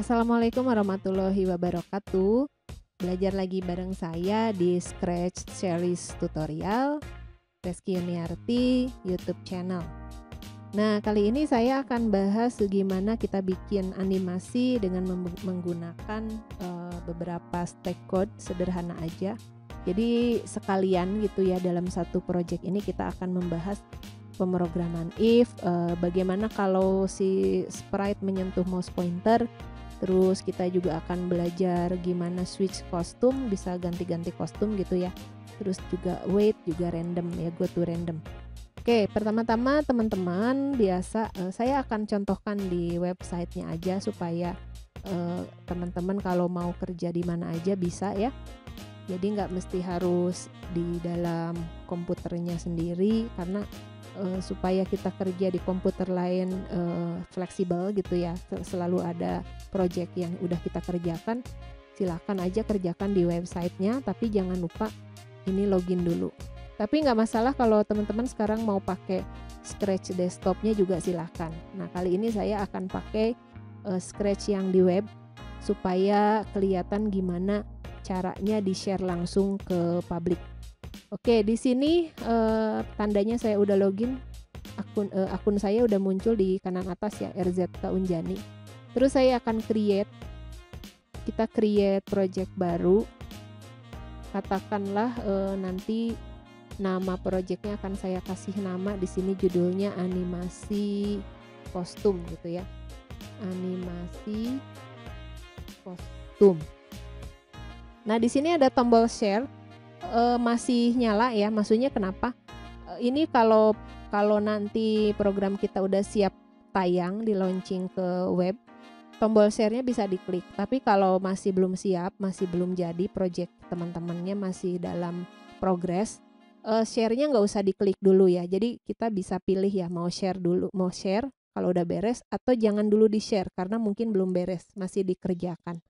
Assalamualaikum warahmatullahi wabarakatuh. Belajar lagi bareng saya di Scratch Series Tutorial Reski Yuniarti YouTube channel. Nah, kali ini saya akan bahas gimana kita bikin animasi dengan menggunakan uh, beberapa stack code sederhana aja. Jadi sekalian gitu ya dalam satu project ini kita akan membahas pemrograman if, uh, bagaimana kalau si sprite menyentuh mouse pointer, Terus kita juga akan belajar gimana switch kostum, bisa ganti-ganti kostum gitu ya. Terus juga weight juga random ya, gue tuh random. Oke, pertama-tama teman-teman biasa uh, saya akan contohkan di websitenya aja supaya uh, teman-teman kalau mau kerja di mana aja bisa ya. Jadi nggak mesti harus di dalam komputernya sendiri karena uh, supaya kita kerja di komputer lain uh, fleksibel gitu ya selalu ada project yang udah kita kerjakan silahkan aja kerjakan di websitenya tapi jangan lupa ini login dulu tapi nggak masalah kalau teman-teman sekarang mau pakai Scratch desktopnya juga silahkan nah kali ini saya akan pakai uh, Scratch yang di web supaya kelihatan gimana caranya di share langsung ke publik Oke, di sini uh, tandanya saya udah login. Akun uh, akun saya udah muncul di kanan atas ya, RZK Unjani. Terus saya akan create kita create project baru. Katakanlah uh, nanti nama projectnya akan saya kasih nama di sini judulnya animasi kostum gitu ya. Animasi kostum. Nah, di sini ada tombol share uh, masih nyala ya maksudnya kenapa uh, ini kalau kalau nanti program kita udah siap tayang di launching ke web tombol share bisa diklik tapi kalau masih belum siap masih belum jadi project teman-temannya masih dalam progres uh, share-nya nggak usah diklik dulu ya jadi kita bisa pilih ya mau share dulu mau share kalau udah beres atau jangan dulu di share karena mungkin belum beres masih dikerjakan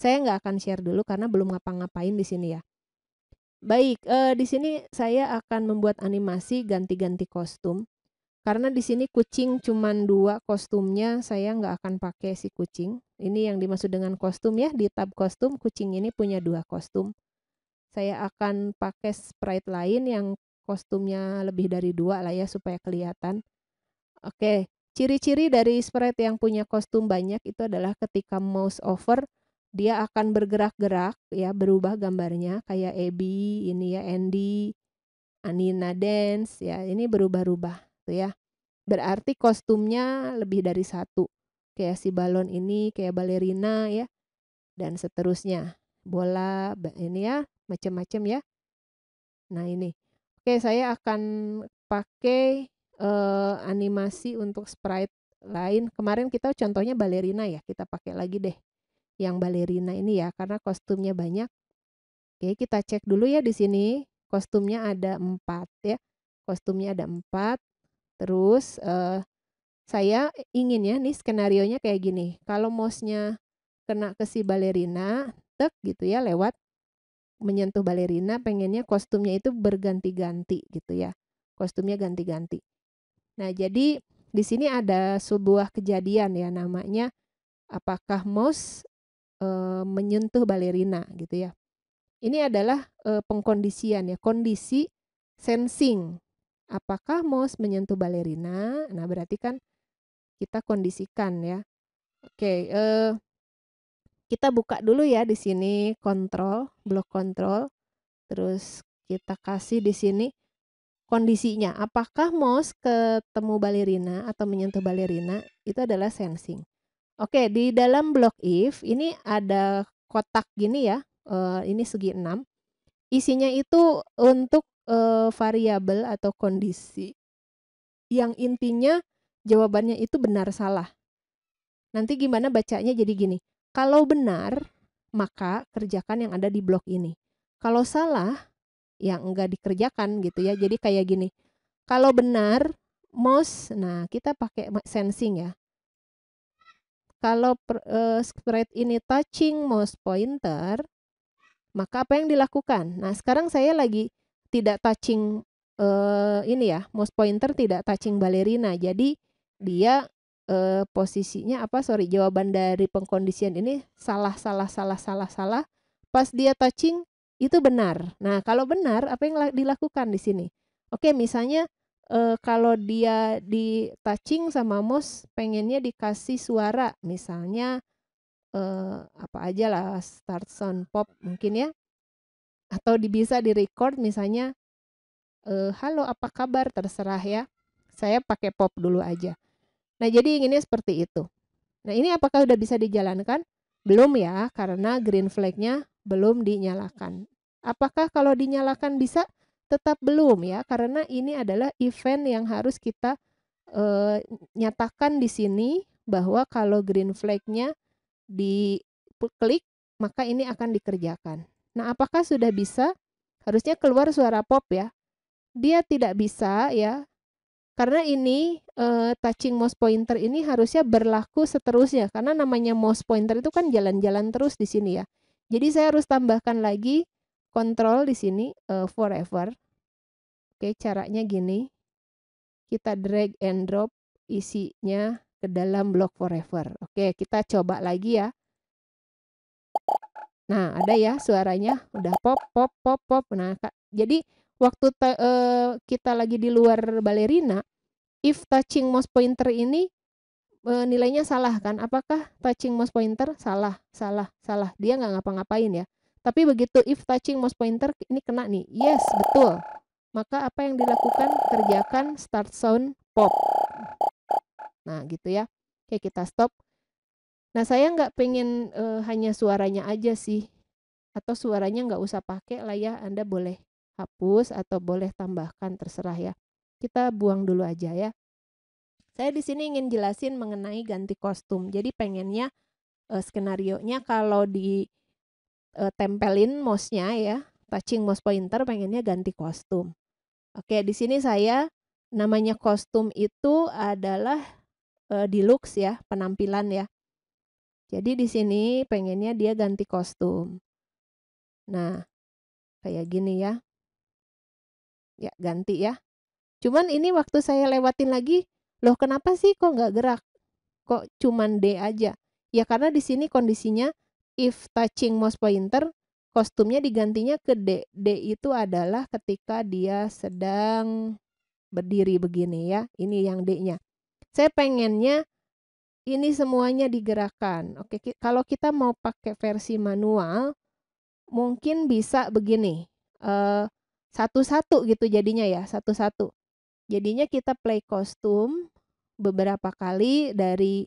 saya nggak akan share dulu karena belum ngapa-ngapain di sini ya Baik, eh, di sini saya akan membuat animasi ganti-ganti kostum. Karena di sini kucing cuma dua kostumnya, saya nggak akan pakai si kucing. Ini yang dimaksud dengan kostum ya, di tab kostum kucing ini punya dua kostum. Saya akan pakai sprite lain yang kostumnya lebih dari dua lah ya, supaya kelihatan. Oke, ciri-ciri dari sprite yang punya kostum banyak itu adalah ketika mouse over, dia akan bergerak-gerak ya berubah gambarnya kayak Ebi ini ya Andy Anina dance ya ini berubah-ubah tuh ya berarti kostumnya lebih dari satu kayak si balon ini kayak balerina ya dan seterusnya bola ini ya macam-macam ya nah ini oke saya akan pakai eh, animasi untuk sprite lain kemarin kita contohnya balerina ya kita pakai lagi deh yang balerina ini ya karena kostumnya banyak. Oke, kita cek dulu ya di sini. Kostumnya ada empat ya. Kostumnya ada empat. Terus eh, saya ingin ya nih skenarionya kayak gini. Kalau mouse-nya kena ke si balerina, tek gitu ya lewat menyentuh balerina, pengennya kostumnya itu berganti-ganti gitu ya. Kostumnya ganti-ganti. Nah, jadi di sini ada sebuah kejadian ya namanya apakah mouse e, menyentuh balerina gitu ya. Ini adalah e, pengkondisian ya, kondisi sensing. Apakah Mouse menyentuh balerina? Nah, berarti kan kita kondisikan ya. Oke, e, kita buka dulu ya di sini kontrol, blok kontrol. Terus kita kasih di sini kondisinya. Apakah mouse ketemu balerina atau menyentuh balerina itu adalah sensing. Oke, di dalam blok if ini ada kotak gini ya, eh, ini segi 6. Isinya itu untuk, eh, variabel atau kondisi yang intinya jawabannya itu benar salah. Nanti gimana bacanya jadi gini, kalau benar, maka kerjakan yang ada di blok ini. Kalau salah, yang enggak dikerjakan gitu ya, jadi kayak gini, kalau benar mouse nah kita pakai sensing ya kalau uh, spread ini touching mouse pointer, maka apa yang dilakukan? Nah, sekarang saya lagi tidak touching uh, ini ya, mouse pointer tidak touching balerina. Jadi dia uh, posisinya apa? Sorry, jawaban dari pengkondisian ini salah, salah, salah, salah, salah. Pas dia touching itu benar. Nah, kalau benar, apa yang dilakukan di sini? Oke, misalnya uh, kalau dia di touching sama mouse pengennya dikasih suara misalnya uh, apa aja lah start sound pop mungkin ya atau bisa di record misalnya uh, halo apa kabar terserah ya saya pakai pop dulu aja nah jadi inginnya seperti itu nah ini apakah sudah bisa dijalankan belum ya karena green flagnya belum dinyalakan apakah kalau dinyalakan bisa tetap belum ya karena ini adalah event yang harus kita e, nyatakan di sini bahwa kalau green flag-nya flagnya klik maka ini akan dikerjakan. Nah, apakah sudah bisa? Harusnya keluar suara pop ya. Dia tidak bisa ya. Karena ini e, touching mouse pointer ini harusnya berlaku seterusnya karena namanya mouse pointer itu kan jalan-jalan terus di sini ya. Jadi saya harus tambahkan lagi kontrol di sini uh, forever. Oke, caranya gini. Kita drag and drop isinya ke dalam blok forever. Oke, kita coba lagi ya. Nah, ada ya suaranya udah pop pop pop pop. Nah, kak jadi waktu uh, kita lagi di luar balerina, if touching mouse pointer ini uh, nilainya salah kan? Apakah touching mouse pointer salah, salah, salah? Dia nggak ngapa-ngapain ya. Tapi begitu if touching mouse pointer ini kena nih. Yes, betul. Maka apa yang dilakukan? Kerjakan start sound pop. Nah, gitu ya. Oke, kita stop. Nah, saya nggak pengen e, hanya suaranya aja sih. Atau suaranya nggak usah pakai lah ya. Anda boleh hapus atau boleh tambahkan, terserah ya. Kita buang dulu aja ya. Saya di sini ingin jelasin mengenai ganti kostum. Jadi pengennya e, skenario-nya kalau di uh, tempelin mouse-nya ya, touching mouse pointer pengennya ganti kostum. Oke, di sini saya namanya kostum itu adalah eh, deluxe ya, penampilan ya. Jadi di sini pengennya dia ganti kostum. Nah, kayak gini ya. Ya, ganti ya. Cuman ini waktu saya lewatin lagi, loh kenapa sih kok nggak gerak? Kok cuman D aja? Ya karena di sini kondisinya if touching mouse pointer kostumnya digantinya ke D. D itu adalah ketika dia sedang berdiri begini ya. Ini yang D-nya. Saya pengennya ini semuanya digerakkan. Oke, kalau kita mau pakai versi manual mungkin bisa begini. Eh, satu-satu gitu jadinya ya, satu-satu. Jadinya kita play kostum beberapa kali dari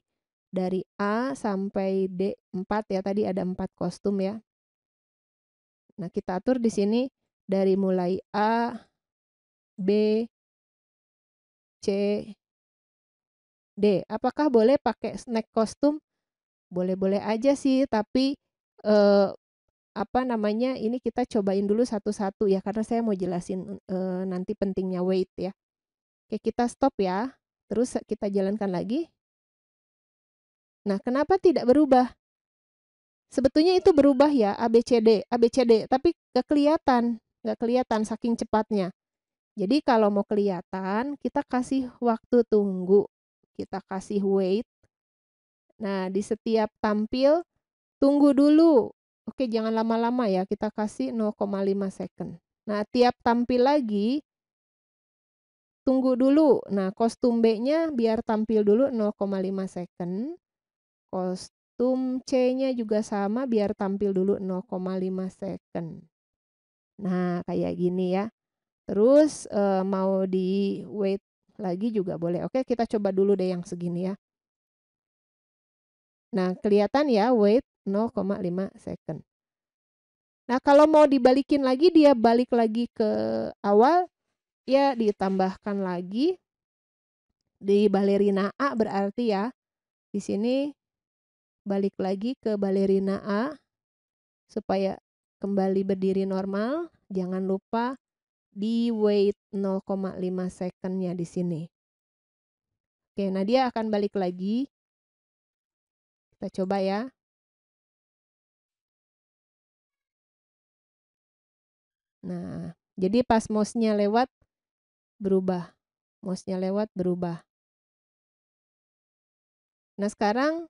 dari A sampai D4 ya tadi ada empat kostum ya. Nah, kita atur di sini dari mulai A, B, C, D. Apakah boleh pakai snack kostum? Boleh-boleh aja sih, tapi eh, apa namanya? Ini kita cobain dulu satu-satu ya karena saya mau jelasin eh, nanti pentingnya weight ya. Oke, kita stop ya. Terus kita jalankan lagi. Nah, kenapa tidak berubah? Sebetulnya itu berubah ya ABCD, ABCD, tapi nggak kelihatan, nggak kelihatan saking cepatnya. Jadi kalau mau kelihatan, kita kasih waktu tunggu, kita kasih wait. Nah, di setiap tampil, tunggu dulu. Oke, jangan lama-lama ya, kita kasih 0,5 second. Nah, tiap tampil lagi, tunggu dulu. Nah, kostum B-nya biar tampil dulu 0,5 second. Kostum C-nya juga sama biar tampil dulu 0,5 second. Nah, kayak gini ya. Terus e, mau di wait lagi juga boleh. Oke, kita coba dulu deh yang segini ya. Nah, kelihatan ya wait 0,5 second. Nah, kalau mau dibalikin lagi dia balik lagi ke awal ya ditambahkan lagi di balerina A berarti ya di sini balik lagi ke balerina A supaya kembali berdiri normal. Jangan lupa di wait 0,5 secondnya di sini. Oke, nah dia akan balik lagi. Kita coba ya. Nah, jadi pas mouse-nya lewat berubah. Mouse-nya lewat berubah. Nah, sekarang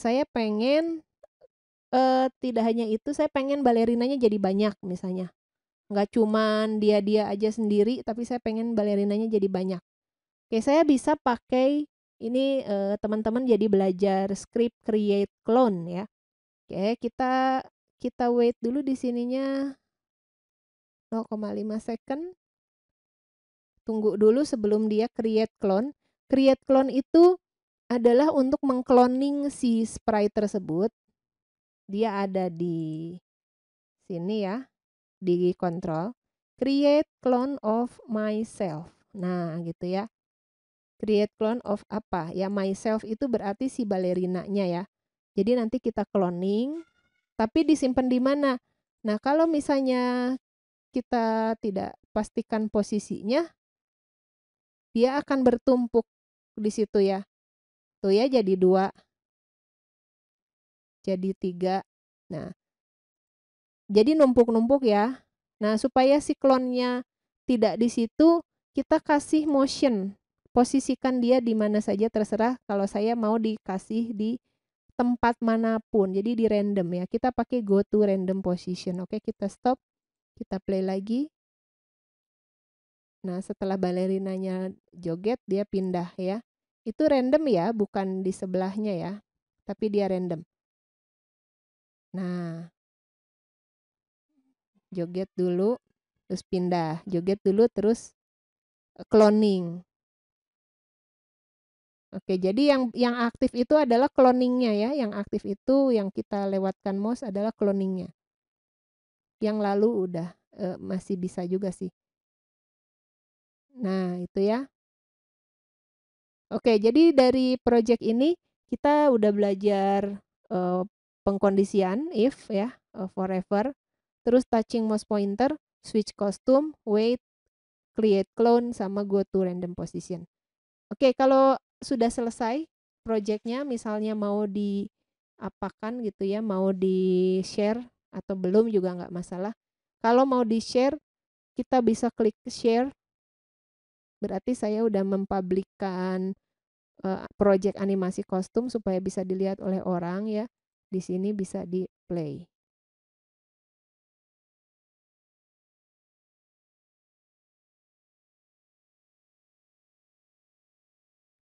saya pengen uh, tidak hanya itu saya pengen balerinanya jadi banyak misalnya nggak cuman dia dia aja sendiri tapi saya pengen balerinanya jadi banyak oke saya bisa pakai ini uh, teman-teman jadi belajar script create clone ya oke kita kita wait dulu di sininya 0,5 second tunggu dulu sebelum dia create clone create clone itu adalah untuk mengkloning si sprite tersebut. Dia ada di sini ya, di control Create clone of myself. Nah, gitu ya. Create clone of apa? Ya, myself itu berarti si balerinanya ya. Jadi nanti kita cloning, tapi disimpan di mana? Nah, kalau misalnya kita tidak pastikan posisinya, dia akan bertumpuk di situ ya tuh ya jadi dua jadi tiga nah jadi numpuk-numpuk ya nah supaya siklonnya tidak di situ kita kasih motion posisikan dia di mana saja terserah kalau saya mau dikasih di tempat manapun jadi di random ya kita pakai go to random position oke kita stop kita play lagi nah setelah balerinanya joget dia pindah ya itu random ya, bukan di sebelahnya ya, tapi dia random. Nah, joget dulu, terus pindah, joget dulu, terus e, cloning. Oke, jadi yang yang aktif itu adalah cloningnya ya, yang aktif itu yang kita lewatkan mouse adalah cloningnya. Yang lalu udah e, masih bisa juga sih. Nah, itu ya. Oke, jadi dari project ini kita udah belajar uh, pengkondisian if ya, uh, forever, terus touching mouse pointer, switch costume, wait, create clone sama go to random position. Oke, kalau sudah selesai projectnya misalnya mau di apakan gitu ya, mau di share atau belum juga nggak masalah. Kalau mau di share kita bisa klik share berarti saya udah mempublikkan uh, project animasi kostum supaya bisa dilihat oleh orang ya. Di sini bisa di play.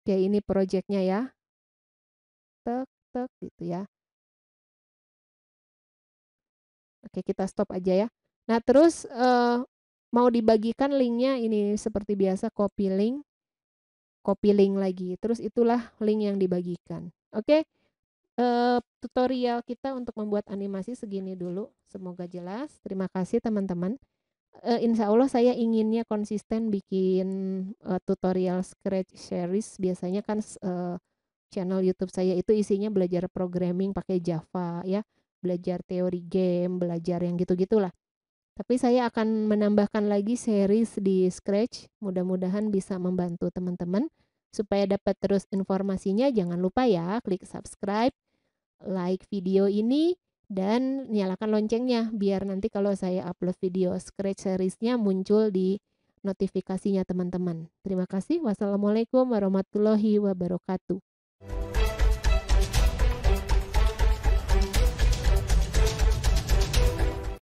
Oke, ini projectnya ya. Tek, tek gitu ya. Oke, kita stop aja ya. Nah, terus uh, mau dibagikan linknya ini seperti biasa copy link copy link lagi terus itulah link yang dibagikan oke okay? uh, eh, tutorial kita untuk membuat animasi segini dulu semoga jelas terima kasih teman-teman uh, insya Allah saya inginnya konsisten bikin uh, tutorial scratch series biasanya kan uh, channel YouTube saya itu isinya belajar programming pakai Java ya belajar teori game belajar yang gitu-gitulah tapi saya akan menambahkan lagi series di Scratch, mudah-mudahan bisa membantu teman-teman. Supaya dapat terus informasinya, jangan lupa ya, klik subscribe, like video ini, dan nyalakan loncengnya, biar nanti kalau saya upload video Scratch seriesnya muncul di notifikasinya teman-teman. Terima kasih, wassalamualaikum warahmatullahi wabarakatuh.